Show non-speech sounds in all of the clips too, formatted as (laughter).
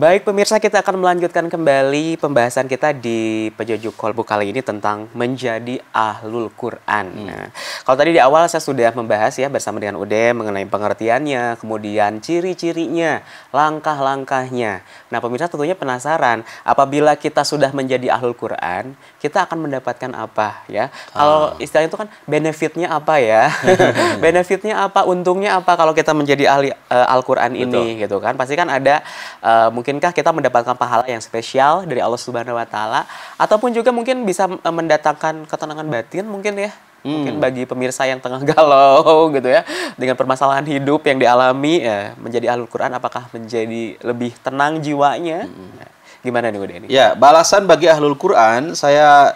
Baik pemirsa kita akan melanjutkan kembali pembahasan kita di Pejujuk Kolbu kali ini tentang menjadi ahlul Quran. Hmm. Nah, kalau tadi di awal saya sudah membahas ya bersama dengan Ude mengenai pengertiannya, kemudian ciri-cirinya, langkah-langkahnya. Nah pemirsa tentunya penasaran apabila kita sudah menjadi ahlul Quran, kita akan mendapatkan apa ya? Ah. Kalau istilahnya itu kan benefitnya apa ya? (laughs) benefitnya apa? Untungnya apa kalau kita menjadi ahli uh, Al-Quran ini gitu kan? Pasti kan ada uh, mungkin mungkinkah kita mendapatkan pahala yang spesial dari Allah Subhanahu wa taala ataupun juga mungkin bisa eh, mendatangkan ketenangan batin mungkin ya. Hmm. Mungkin bagi pemirsa yang tengah galau (laughs) gitu ya dengan permasalahan hidup yang dialami ya, menjadi ahlul Quran apakah menjadi lebih tenang jiwanya? Hmm. Ya, gimana nih Bu ini? Ya, balasan bagi ahlul Quran saya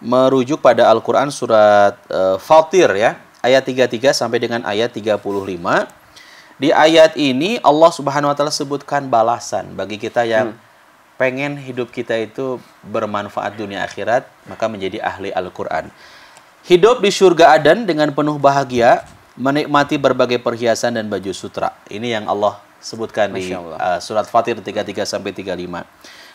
merujuk pada Al-Qur'an surat uh, Fatir ya, ayat 33 sampai dengan ayat 35 di ayat ini Allah Subhanahu wa taala sebutkan balasan bagi kita yang hmm. pengen hidup kita itu bermanfaat dunia akhirat, maka menjadi ahli Al-Qur'an. Hidup di surga Aden dengan penuh bahagia, menikmati berbagai perhiasan dan baju sutra. Ini yang Allah sebutkan di uh, surat Fatir 33 sampai 35.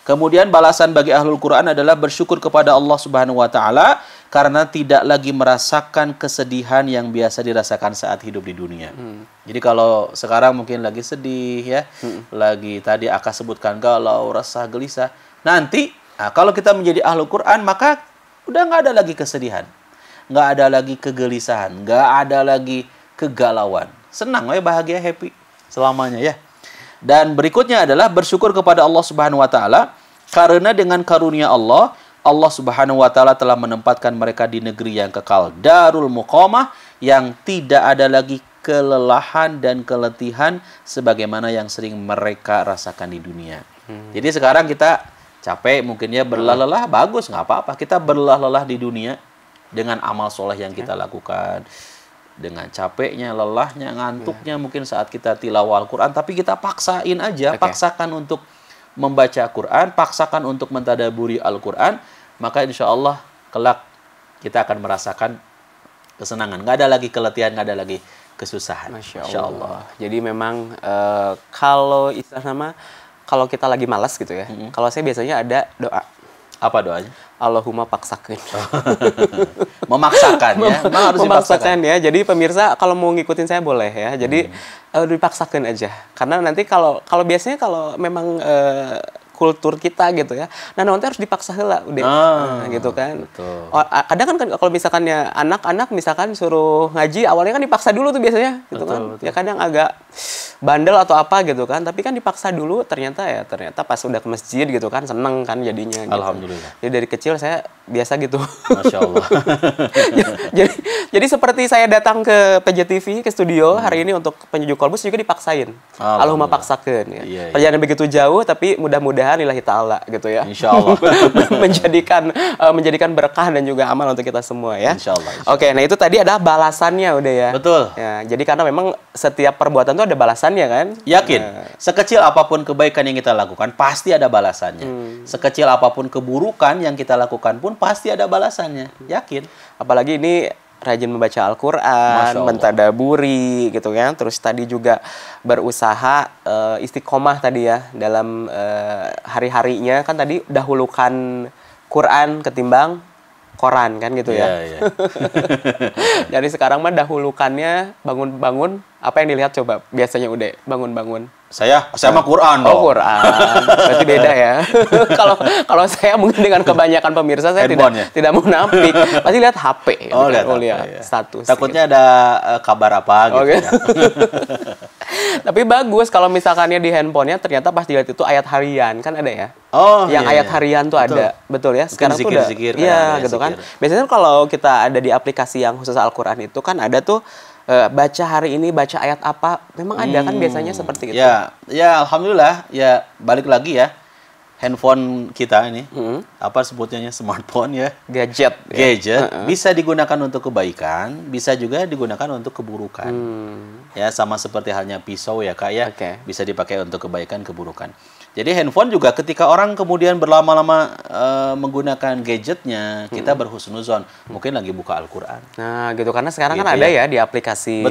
Kemudian balasan bagi Al Quran adalah bersyukur kepada Allah Subhanahu wa taala karena tidak lagi merasakan kesedihan yang biasa dirasakan saat hidup di dunia. Hmm. Jadi kalau sekarang mungkin lagi sedih ya, hmm. lagi tadi akan sebutkan kalau rasa gelisah. Nanti nah, kalau kita menjadi ahlu Quran maka udah nggak ada lagi kesedihan, nggak ada lagi kegelisahan, nggak ada lagi kegalauan. Senang ya bahagia happy selamanya ya. Dan berikutnya adalah bersyukur kepada Allah Subhanahu wa taala karena dengan karunia Allah Allah Subhanahu wa taala telah menempatkan mereka di negeri yang kekal, Darul Muqamah yang tidak ada lagi kelelahan dan keletihan sebagaimana yang sering mereka rasakan di dunia. Hmm. Jadi sekarang kita capek mungkin ya berlelah-lelah bagus nggak apa-apa kita berlelah-lelah di dunia dengan amal soleh yang kita ya. lakukan dengan capeknya, lelahnya, ngantuknya ya. mungkin saat kita tilawal quran tapi kita paksain aja, okay. paksakan untuk membaca Quran, paksakan untuk mentadaburi Al-Quran, maka insya Allah kelak kita akan merasakan kesenangan. Nggak ada lagi keletihan, nggak ada lagi kesusahan. Masya Allah. Insya Allah. Jadi memang e, kalau istilah nama, kalau kita lagi malas gitu ya, mm -hmm. kalau saya biasanya ada doa apa doanya? Allahumma paksakan. (laughs) memaksakan ya. Memang harus memaksakan dipaksakan. ya. Jadi pemirsa kalau mau ngikutin saya boleh ya. Jadi hmm. Iya. uh, eh, dipaksakan aja. Karena nanti kalau kalau biasanya kalau memang uh, kultur kita gitu ya. Nah, nanti harus dipaksa lah udah ah, nah, gitu kan. Betul. Kadang kan kalau misalkan ya anak-anak misalkan suruh ngaji awalnya kan dipaksa dulu tuh biasanya gitu betul, kan. Ya betul. Ya kadang agak bandel atau apa gitu kan, tapi kan dipaksa dulu ternyata ya ternyata pas udah ke masjid gitu kan seneng kan jadinya. Gitu. Alhamdulillah. Jadi dari kecil saya biasa gitu. Masya Allah. (laughs) jadi, jadi seperti saya datang ke PJTV ke studio hmm. hari ini untuk penyujuk kolbus juga dipaksain. Alhamdulillah paksakan. Ya. Iya, iya, Perjalanan begitu jauh tapi mudah-mudahan ilahi ta'ala gitu ya. Insya Allah. (laughs) menjadikan, uh, menjadikan berkah dan juga aman untuk kita semua ya. Insya Allah. Insya Allah. Oke, nah itu tadi adalah balasannya udah ya. Betul. Ya, jadi karena memang setiap perbuatan itu ada balasannya kan. Yakin. Nah. Sekecil apapun kebaikan yang kita lakukan pasti ada balasannya. Hmm. Sekecil apapun keburukan yang kita lakukan pun pasti ada balasannya yakin apalagi ini rajin membaca Al-Quran, mentadaburi gitu kan. Terus tadi juga berusaha uh, istiqomah tadi ya dalam uh, hari-harinya kan tadi dahulukan Quran ketimbang koran kan gitu ya. yeah. Iya. (laughs) Jadi sekarang mah dahulukannya bangun-bangun apa yang dilihat coba biasanya udah bangun-bangun saya saya mah Quran oh, dong. Oh, Quran. Berarti beda ya. (laughs) Kalau kalau saya mungkin dengan kebanyakan pemirsa saya tidak, tidak mau nampik. Pasti lihat HP oh, gitu kan, oh, lihat, oh, lihat ya. status. Gitu. Takutnya gitu. ada uh, kabar apa gitu. Okay. Ya. (laughs) Tapi bagus kalau misalkannya di handphonenya ternyata pas dilihat itu ayat harian kan ada ya. Oh, yang iya, ayat iya. harian tuh betul. ada, betul ya. Sekarang zikir, tuh udah, zikir, kan iya, ya, gitu kan. zikir. kan. Biasanya kalau kita ada di aplikasi yang khusus Al-Quran itu kan ada tuh Eh, baca hari ini baca ayat apa memang ada kan hmm. kan biasanya seperti itu ya ya alhamdulillah ya balik lagi ya handphone kita ini hmm. apa sebutnya smartphone ya gadget ya. gadget uh bisa digunakan untuk kebaikan bisa juga digunakan untuk keburukan hmm. ya sama seperti halnya pisau ya kak ya okay. bisa dipakai untuk kebaikan keburukan jadi handphone juga ketika orang kemudian berlama-lama uh, menggunakan gadgetnya, kita hmm. berhusnuzon. Mungkin lagi buka Al-Qur'an. Nah, gitu karena sekarang kan gitu kan ada ya. ya, di aplikasi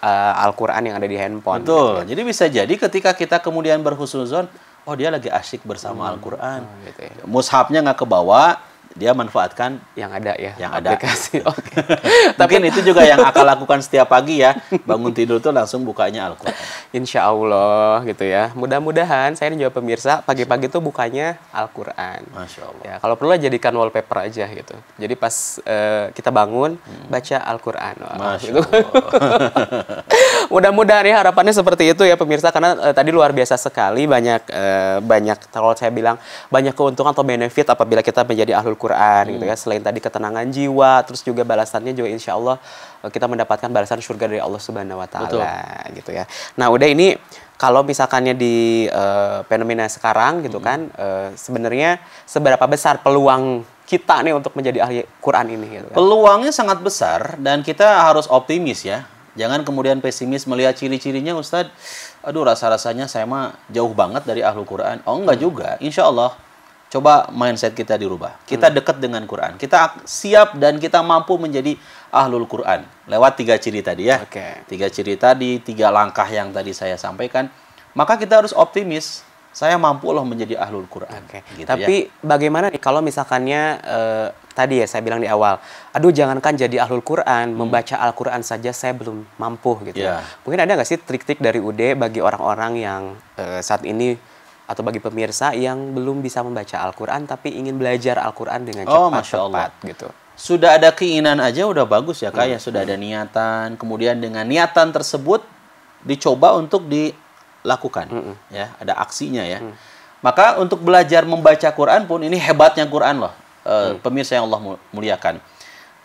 Uh, Al-Qur'an yang ada di handphone. Betul. Gitu. Jadi bisa jadi ketika kita kemudian berhusnuzon, oh dia lagi asyik bersama hmm. Al-Qur'an. Oh, gitu ya. Mushafnya nggak kebawa, dia manfaatkan yang ada ya yang aplikasi. ada aplikasi. (laughs) Oke. (laughs) tapi itu juga yang akan lakukan setiap pagi ya. Bangun tidur tuh langsung bukanya Al-Qur'an. Insya Allah gitu ya. Mudah-mudahan saya juga pemirsa pagi-pagi tuh bukanya Al-Qur'an. Masya Allah. Ya, kalau perlu jadikan wallpaper aja gitu. Jadi pas uh, kita bangun hmm. baca Al-Qur'an. Masya gitu. Allah. (laughs) Mudah-mudahan ya harapannya seperti itu ya pemirsa karena uh, tadi luar biasa sekali banyak uh, banyak kalau saya bilang banyak keuntungan atau benefit apabila kita menjadi ahlul Qur'an Quran gitu hmm. gitu ya. Selain tadi ketenangan jiwa, terus juga balasannya juga insya Allah eh, kita mendapatkan balasan surga dari Allah Subhanahu Wa Taala gitu ya. Nah udah ini kalau misalkannya di uh, fenomena sekarang gitu hmm. kan, uh, sebenarnya seberapa besar peluang kita nih untuk menjadi ahli Quran ini? Gitu kan? Peluangnya sangat besar dan kita harus optimis ya. Jangan kemudian pesimis melihat ciri-cirinya Ustadz. Aduh rasa-rasanya saya mah jauh banget dari ahlu Quran. Oh enggak juga, insya Allah Coba mindset kita dirubah. Kita hmm. dekat dengan Quran. Kita siap dan kita mampu menjadi ahlul Quran lewat tiga ciri tadi ya. Okay. Tiga ciri tadi, tiga langkah yang tadi saya sampaikan. Maka kita harus optimis. Saya mampu loh menjadi ahlul Quran. Okay. Gitu ya. Tapi ya. bagaimana nih kalau misalkannya uh, tadi ya saya bilang di awal, aduh jangankan jadi ahlul Quran, hmm. membaca Al-Quran saja saya belum mampu gitu. Yeah. Iya. Mungkin ada nggak sih trik-trik dari UD bagi orang-orang yang uh, saat ini atau bagi pemirsa yang belum bisa membaca Al-Quran tapi ingin belajar Al-Quran dengan oh, cepat, oh, Masya Allah. cepat gitu. Sudah ada keinginan aja udah bagus ya kak ya? hmm. ya sudah hmm. ada niatan. Kemudian dengan niatan tersebut dicoba untuk dilakukan hmm. ya ada aksinya ya. Hmm. Maka untuk belajar membaca Quran pun ini hebatnya Quran loh e, hmm. pemirsa yang Allah muliakan.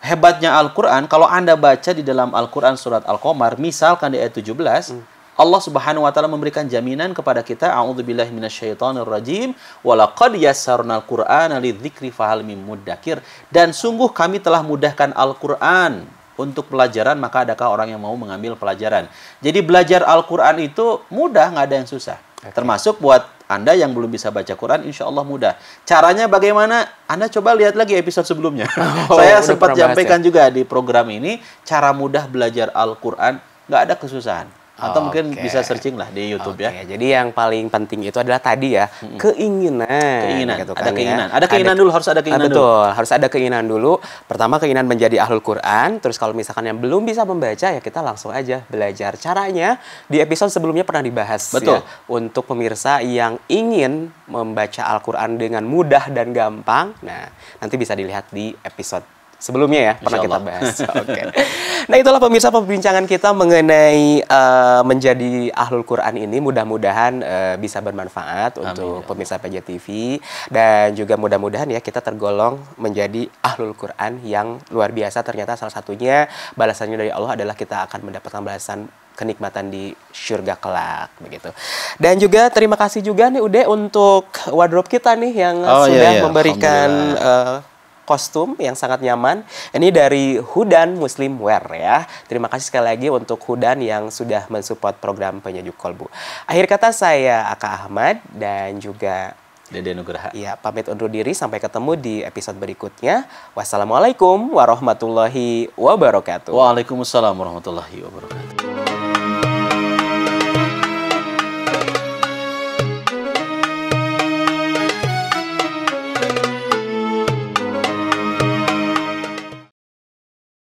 Hebatnya Al-Quran kalau anda baca di dalam Al-Quran surat Al-Qamar misalkan di ayat 17 hmm Allah Subhanahu wa taala memberikan jaminan kepada kita a'udzubillahi minasyaitonirrajim walaqad yassarnal qur'ana lidzikri fahal mim mudzakir dan sungguh kami telah mudahkan Al-Qur'an untuk pelajaran maka adakah orang yang mau mengambil pelajaran. Jadi belajar Al-Qur'an itu mudah nggak ada yang susah. Termasuk buat Anda yang belum bisa baca Quran, insya Allah mudah. Caranya bagaimana? Anda coba lihat lagi episode sebelumnya. (laughs) Oh, Saya sempat sampaikan ya? juga di program ini, cara mudah belajar Al-Quran, nggak ada kesusahan atau okay. mungkin bisa searching lah di YouTube okay. ya. Jadi yang paling penting itu adalah tadi ya hmm. keinginan. Keinginan. Gitu kan, ada ya. keinginan. Ya. Ada keinginan ada, dulu harus ada keinginan. Betul. Dulu. Harus ada keinginan dulu. Pertama keinginan menjadi ahlul Quran. Terus kalau misalkan yang belum bisa membaca ya kita langsung aja belajar caranya. Di episode sebelumnya pernah dibahas. Ya, Betul. Ya, untuk pemirsa yang ingin membaca Al-Quran dengan mudah dan gampang. Nah nanti bisa dilihat di episode sebelumnya ya pernah kita bahas. (laughs) Oke. Okay. Nah itulah pemirsa perbincangan kita mengenai uh, menjadi ahlul Quran ini mudah-mudahan uh, bisa bermanfaat Amin. untuk pemirsa PJTV dan juga mudah-mudahan ya kita tergolong menjadi ahlul Quran yang luar biasa. Ternyata salah satunya balasannya dari Allah adalah kita akan mendapatkan balasan kenikmatan di surga kelak begitu. Dan juga terima kasih juga nih Ude untuk wardrobe kita nih yang oh, iya, sudah iya, iya. memberikan uh, kostum yang sangat nyaman. Ini dari Hudan Muslim Wear ya. Terima kasih sekali lagi untuk Hudan yang sudah mensupport program penyajuk Kolbu. Akhir kata saya Aka Ahmad dan juga Dede Nugraha. Iya, pamit undur diri sampai ketemu di episode berikutnya. Wassalamualaikum warahmatullahi wabarakatuh. Waalaikumsalam warahmatullahi wabarakatuh.